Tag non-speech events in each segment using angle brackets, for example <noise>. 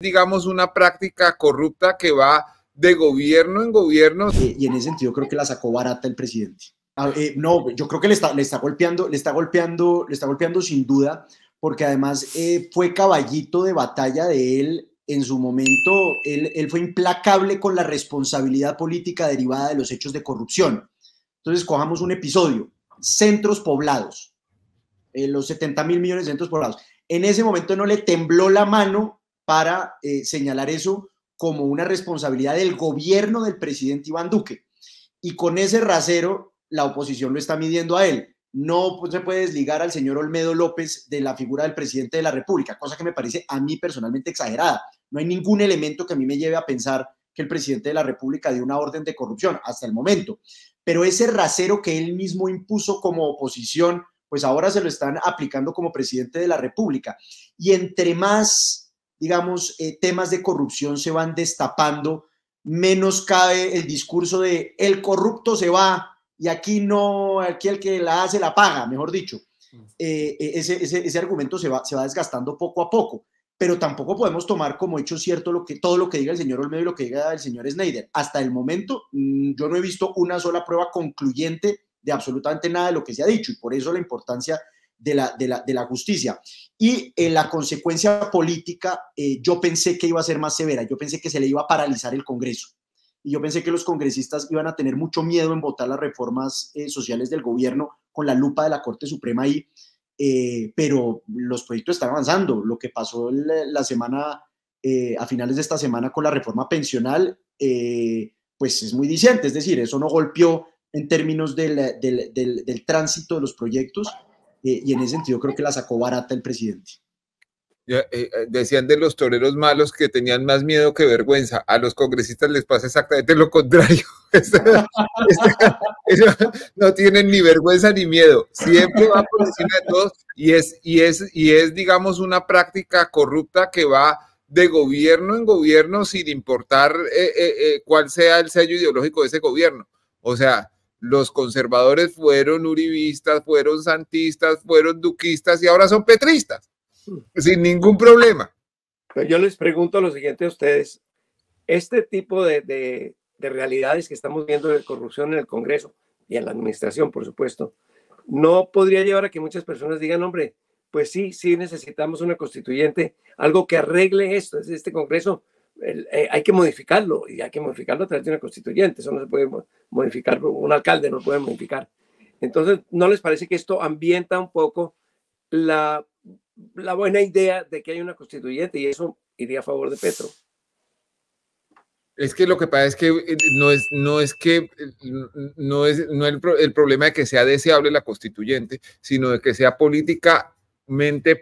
digamos, una práctica corrupta que va de gobierno en gobierno. Eh, y en ese sentido creo que la sacó barata el presidente. Eh, no, yo creo que le está, golpeando, le está golpeando, le está golpeando sin duda, porque además eh, fue caballito de batalla de él en su momento. Él, él fue implacable con la responsabilidad política derivada de los hechos de corrupción. Entonces, cojamos un episodio, centros poblados, los 70 mil millones de centros poblados. En ese momento no le tembló la mano para eh, señalar eso como una responsabilidad del gobierno del presidente Iván Duque. Y con ese rasero, la oposición lo está midiendo a él. No pues, se puede desligar al señor Olmedo López de la figura del presidente de la República, cosa que me parece a mí personalmente exagerada. No hay ningún elemento que a mí me lleve a pensar que el presidente de la República dio una orden de corrupción hasta el momento. Pero ese rasero que él mismo impuso como oposición, pues ahora se lo están aplicando como presidente de la República. Y entre más digamos, eh, temas de corrupción se van destapando, menos cabe el discurso de el corrupto se va y aquí no, aquí el que la hace la paga, mejor dicho. Mm. Eh, eh, ese, argumento se va, se va desgastando poco a poco, pero tampoco podemos tomar como hecho cierto lo que, todo lo que diga el señor Olmedo y lo que diga el señor Snyder. Hasta el momento mm, yo no he visto una sola prueba concluyente de absolutamente nada de lo que se ha dicho y por eso la importancia de la, justicia. Y en la consecuencia política eh, yo pensé que iba a ser más severa, yo pensé que se le iba a paralizar el Congreso. Y yo pensé que los congresistas iban a tener mucho miedo en votar las reformas eh, sociales del gobierno con la lupa de la Corte Suprema ahí, eh, pero los proyectos están avanzando. Lo que pasó la, semana, a finales de esta semana con la reforma pensional, pues es muy diciente, es decir, eso no golpeó en términos del tránsito de los proyectos eh, y en ese sentido creo que la sacó barata el presidente. Eh, eh, decían de los toreros malos que tenían más miedo que vergüenza. A los congresistas les pasa exactamente lo contrario. <laughs> Este, este, este, no tienen ni vergüenza ni miedo. Siempre va por encima de todos y es, y, es, y es, digamos, una práctica corrupta que va de gobierno en gobierno sin importar cuál sea el sello ideológico de ese gobierno. O sea, los conservadores fueron uribistas, fueron santistas, fueron duquistas y ahora son petristas, hmm. sin ningún problema. Yo les pregunto lo siguiente a ustedes. Este tipo de, de realidades que estamos viendo de corrupción en el Congreso y en la administración, por supuesto, no podría llevar a que muchas personas digan, hombre, pues sí, sí necesitamos una constituyente, algo que arregle esto. Este Congreso eh, hay que modificarlo y hay que modificarlo a través de una constituyente. Eso no se puede modificar, un alcalde no puede modificar. Entonces, ¿no les parece que esto ambienta un poco la, buena idea de que hay una constituyente y eso iría a favor de Petro? Es que lo que pasa es que eh, no es, no es que eh, no es, el, el, problema de que sea deseable la constituyente, sino de que sea política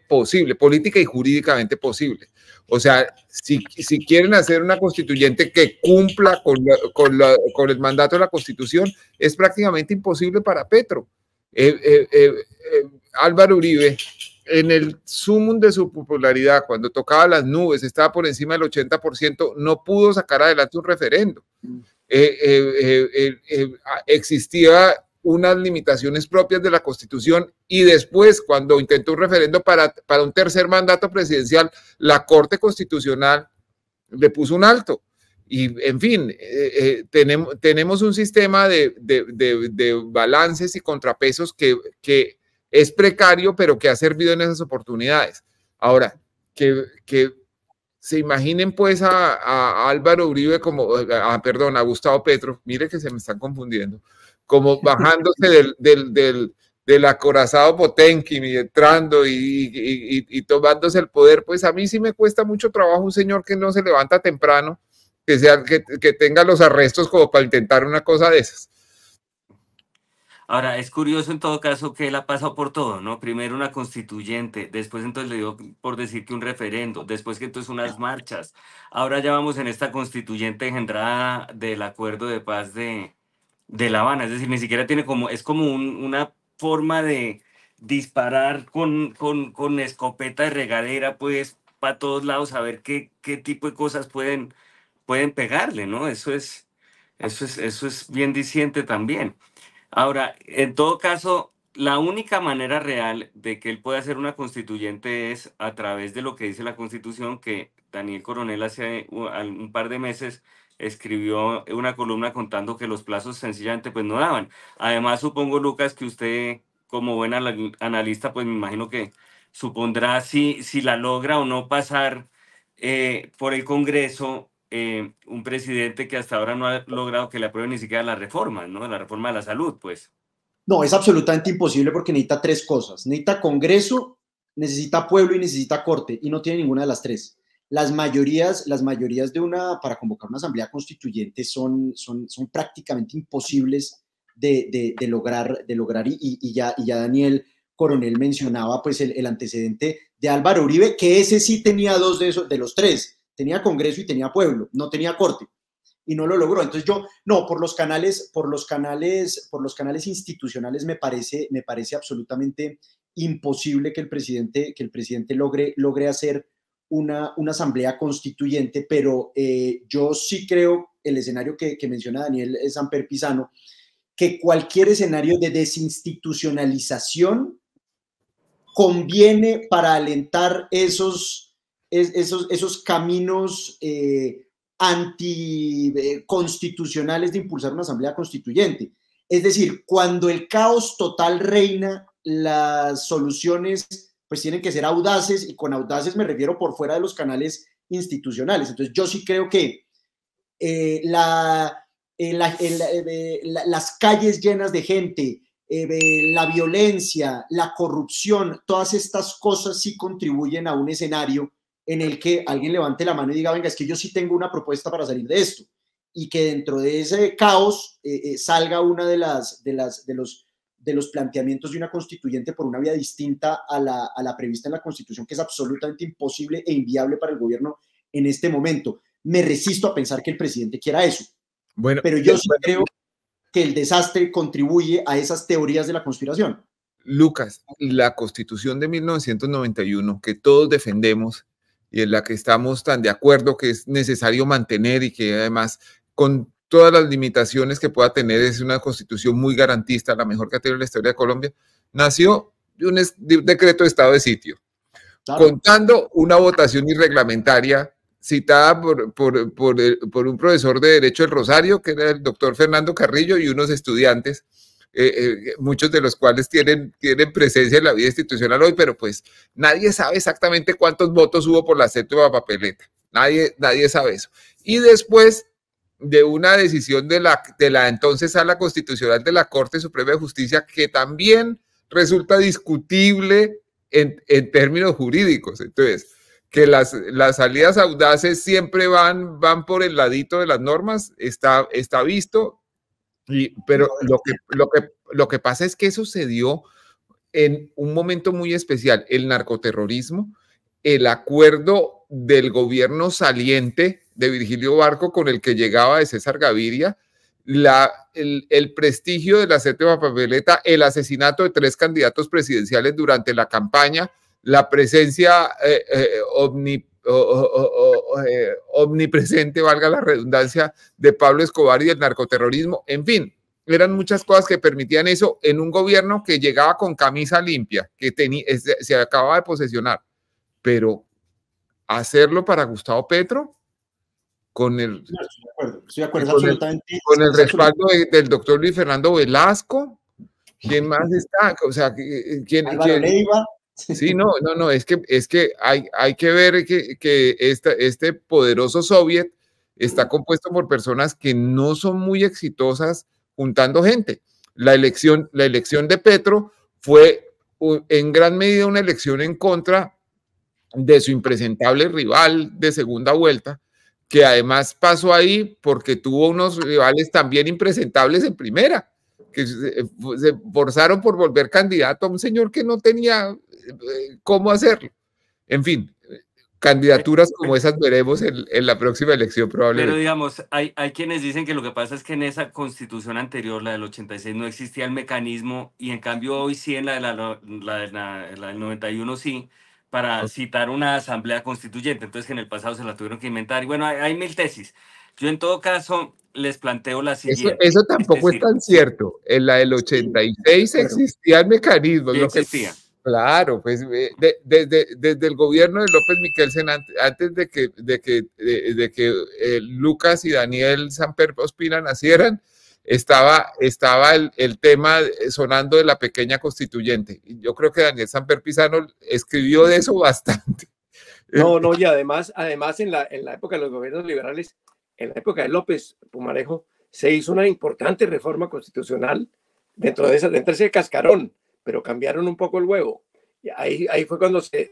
posible, política y jurídicamente posible. O sea, si, si quieren hacer una constituyente que cumpla con, con, con, el mandato de la constitución, es prácticamente imposible para Petro. Eh, eh, eh, Álvaro Uribe, en el sumum de su popularidad, cuando tocaba las nubes, estaba por encima del 80%, no pudo sacar adelante un referendo. Mm. existía unas limitaciones propias de la Constitución y después, cuando intentó un referendo para, para un tercer mandato presidencial, la Corte Constitucional le puso un alto. Y, en fin, eh, eh, tenemos, tenemos un sistema de, de, de, balances y contrapesos que, que, es precario, pero que ha servido en esas oportunidades. Ahora, que, que se imaginen pues a, a Álvaro Uribe como, perdón, a Gustavo Petro, mire que se me están confundiendo, como <laughs> bajándose del, del, acorazado Potenkin y entrando y, tomándose el poder, pues a mí sí me cuesta mucho trabajo un señor que no se levanta temprano, que, sea, que, que tenga los arrestos como para intentar una cosa de esas. Ahora, es curioso en todo caso que él ha pasado por todo, ¿no? Primero una constituyente, después entonces le dio por decir que un referendo, después que entonces unas marchas. Ahora ya vamos en esta constituyente engendrada del acuerdo de paz de, de La Habana, es decir, ni siquiera tiene como, es como una forma de disparar con, con, escopeta de regadera, pues, para todos lados, a ver qué, qué tipo de cosas pueden, pueden pegarle, ¿no? Eso es, eso es, eso es bien diciente también. Ahora, en todo caso, la única manera real de que él pueda ser una constituyente es a través de lo que dice la Constitución que Daniel Coronel hace un par de meses escribió una columna contando que los plazos sencillamente pues no daban. Además, supongo, Lucas, que usted como buena analista, pues me imagino que supondrá si, si la logra o no pasar eh, por el Congreso eh, un presidente que hasta ahora no ha logrado que le apruebe ni siquiera la reforma, ¿no? La reforma de la salud, pues. No, es absolutamente imposible porque necesita tres cosas. Necesita Congreso, necesita pueblo y necesita corte, y no tiene ninguna de las tres las mayorías, las mayorías de una, para convocar una asamblea constituyente son, son, son prácticamente imposibles de, lograr, de lograr y, ya, y ya Daniel Coronel mencionaba pues el, antecedente de Álvaro Uribe, que ese sí tenía dos de, de los tres, tenía Congreso y tenía Pueblo, no tenía Corte y no lo logró. Entonces yo, no, por los canales, por los canales, por los canales institucionales me parece, me parece absolutamente imposible que el presidente, que el presidente logre, logre hacer una, asamblea constituyente, pero eh, yo sí creo, el escenario que, menciona Daniel eh, Samper Pisano, que cualquier escenario de desinstitucionalización conviene para alentar esos, esos, esos caminos eh, anticonstitucionales de impulsar una asamblea constituyente. Es decir, cuando el caos total reina, las soluciones pues tienen que ser audaces y con audaces me refiero por fuera de los canales institucionales. Entonces yo sí creo que eh, la, eh, eh, la, las calles llenas de gente, la violencia, la corrupción, todas estas cosas sí contribuyen a un escenario en el que alguien levante la mano y diga, venga, es que yo sí tengo una propuesta para salir de esto y que dentro de ese caos salga una de las de las de los de los planteamientos de una constituyente por una vía distinta a la, prevista en la Constitución, que es absolutamente imposible e inviable para el gobierno en este momento. Me resisto a pensar que el presidente quiera eso. Bueno, pero yo sí creo que el desastre contribuye a esas teorías de la conspiración. Lucas, la Constitución de 1991 que todos defendemos y en la que estamos tan de acuerdo que es necesario mantener y que además con todas las limitaciones que pueda tener, es una constitución muy garantista, la mejor que ha tenido la historia de Colombia, nació de un, decreto de estado de sitio, contando una votación irreglamentaria citada por, eh, un profesor de Derecho del Rosario, que era el doctor Fernando Carrillo, y unos estudiantes, eh, eh, muchos de los cuales tienen, presencia en la vida institucional hoy, pero pues nadie sabe exactamente cuántos votos hubo por la séptima papeleta. Nadie, nadie sabe eso. Y después de una decisión de la, de la entonces sala constitucional de la Corte Suprema de Justicia que también resulta discutible en, términos jurídicos. Entonces, que las, las salidas audaces siempre van, van por el ladito de las normas, está, está visto, y, pero lo que, lo, que, lo que pasa es que sucedió en un momento muy especial, el narcoterrorismo, el acuerdo del gobierno saliente de Virgilio Barco con el que llegaba de César Gaviria, el, prestigio de la séptima papeleta, el asesinato de tres candidatos presidenciales durante la campaña, la presencia eh, eh, eh, omnipresente, valga la redundancia, de Pablo Escobar y el narcoterrorismo. En fin, eran muchas cosas que permitían eso en un gobierno que llegaba con camisa limpia, que se acababa de posesionar. Pero hacerlo para Gustavo Petro, con el, respaldo del doctor Luis Fernando Velasco. ¿Quién más está? O sea, eh, ¿quién? quién? Leiva. Sí, no, no, no, es que, es que hay, hay que ver que, que esta, este poderoso soviet está compuesto por personas que no son muy exitosas juntando gente. La elección, la elección de Petro fue en gran medida una elección en contra de su impresentable rival de segunda vuelta, que además pasó ahí porque tuvo unos rivales también impresentables en primera, que se eh, forzaron por volver candidato a un señor que no tenía eh, cómo hacerlo. En fin, candidaturas como esas veremos en, la próxima elección probablemente. Pero digamos, hay, hay quienes dicen que lo que pasa es que en esa constitución anterior, la del 86, no existía el mecanismo y en cambio hoy sí, en la, la, la del 91 sí para citar una asamblea constituyente, entonces que en el pasado se la tuvieron que inventar. Y bueno, hay, mil tesis. Yo en todo caso les planteo la siguiente. Eso, tampoco es, tan cierto. En la del 86 existían mecanismos. existían. Claro, pues eh, desde desde el gobierno de López Miquelsen, antes de que, de que, que eh, Lucas y Daniel Samper Ospina nacieran, estaba, estaba el, tema sonando de la pequeña constituyente. Yo creo que Daniel Samper Pizano escribió de eso bastante. No, no, y además, además en, la, en la época de los gobiernos liberales, en la época de López Pumarejo, se hizo una importante reforma constitucional dentro de, esa, dentro de ese cascarón, pero cambiaron un poco el huevo. Y ahí, ahí fue cuando se,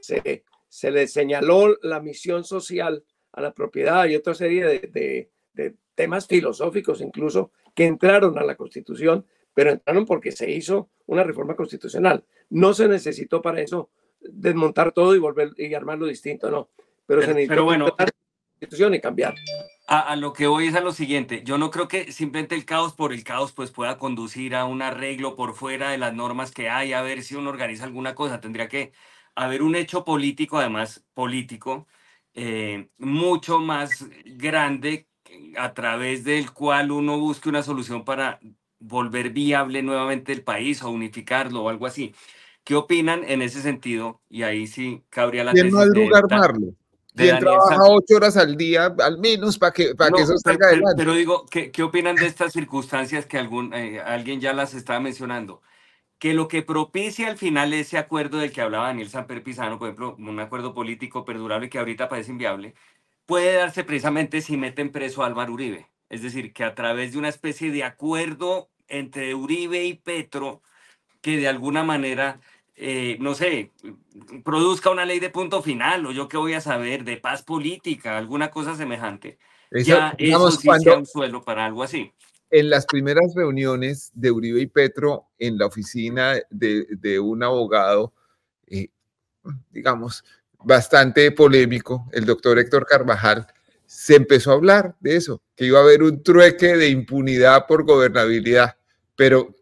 se, le señaló la misión social a la propiedad y otra serie de de temas filosóficos incluso que entraron a la Constitución, pero entraron porque se hizo una reforma constitucional. No se necesitó para eso desmontar todo y volver y armarlo distinto, no. Pero, se necesitó bueno, la y cambiar. A, lo que voy es a lo siguiente. Yo no creo que simplemente el caos por el caos pues pueda conducir a un arreglo por fuera de las normas que hay, a ver si uno organiza alguna cosa. Tendría que haber un hecho político, además político, eh, mucho más grande a través del cual uno busque una solución para volver viable nuevamente el país o unificarlo o algo así. ¿Qué opinan en ese sentido? Y ahí sí cabría la ¿Quién lugar armarlo? ¿Quién trabaja ocho horas al día al menos para que, para que eso salga adelante? Pero digo, ¿qué, ¿qué, opinan de estas circunstancias que algún, eh, alguien ya las estaba mencionando? Que lo que propicia al final ese acuerdo del que hablaba Daniel Sanper Pizano, por ejemplo, un acuerdo político perdurable que ahorita parece inviable, puede darse precisamente si meten preso a Álvaro Uribe. Es decir, que a través de una especie de acuerdo entre Uribe y Petro, que de alguna manera, eh, no sé, produzca una ley de punto final, o yo qué voy a saber, de paz política, alguna cosa semejante. ya eso un suelo para algo así en las primeras reuniones de Uribe y Petro en la oficina de, un abogado, eh, digamos, bastante polémico, el doctor Héctor Carvajal, se empezó a hablar de eso, que iba a haber un trueque de impunidad por gobernabilidad, pero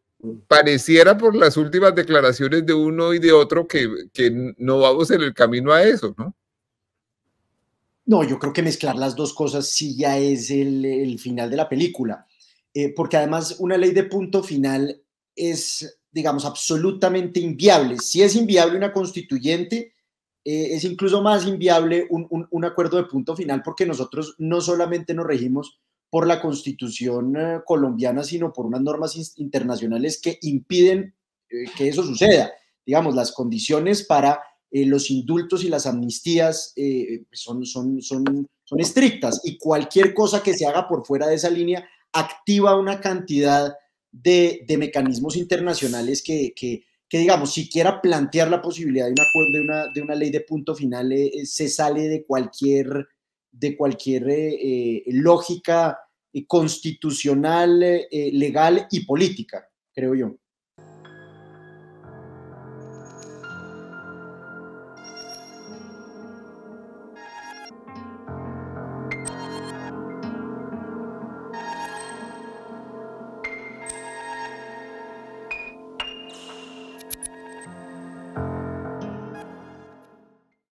pareciera por las últimas declaraciones de uno y de otro que, que no vamos en el camino a eso, ¿no? No, yo creo que mezclar las dos cosas sí ya es el, final de la película, eh, porque además una ley de punto final es, digamos, absolutamente inviable. Si es inviable una constituyente, eh, es incluso más inviable un, acuerdo de punto final porque nosotros no solamente nos regimos por la constitución eh, colombiana, sino por unas normas internacionales que impiden eh, que eso suceda. Digamos, las condiciones para los indultos y las amnistías son, son, son, son estrictas y cualquier cosa que se haga por fuera de esa línea activa una cantidad de, mecanismos internacionales que que, digamos, siquiera plantear la posibilidad de una, de de una ley de punto final eh, eh, se sale de cualquier, de cualquier eh, lógica constitucional, legal y política, creo yo.